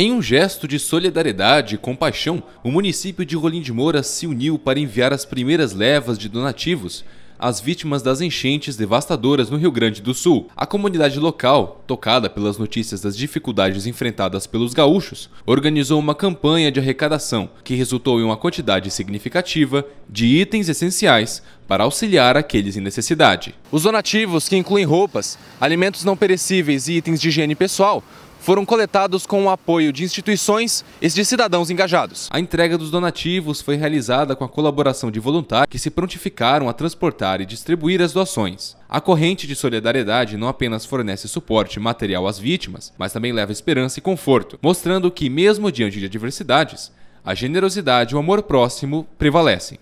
Em um gesto de solidariedade e compaixão, o município de Rolim de Moura se uniu para enviar as primeiras levas de donativos às vítimas das enchentes devastadoras no Rio Grande do Sul. A comunidade local, tocada pelas notícias das dificuldades enfrentadas pelos gaúchos, organizou uma campanha de arrecadação que resultou em uma quantidade significativa de itens essenciais para auxiliar aqueles em necessidade. Os donativos, que incluem roupas, alimentos não perecíveis e itens de higiene pessoal, foram coletados com o apoio de instituições e de cidadãos engajados. A entrega dos donativos foi realizada com a colaboração de voluntários que se prontificaram a transportar e distribuir as doações. A corrente de solidariedade não apenas fornece suporte material às vítimas, mas também leva esperança e conforto, mostrando que, mesmo diante de adversidades, a generosidade e o amor próximo prevalecem.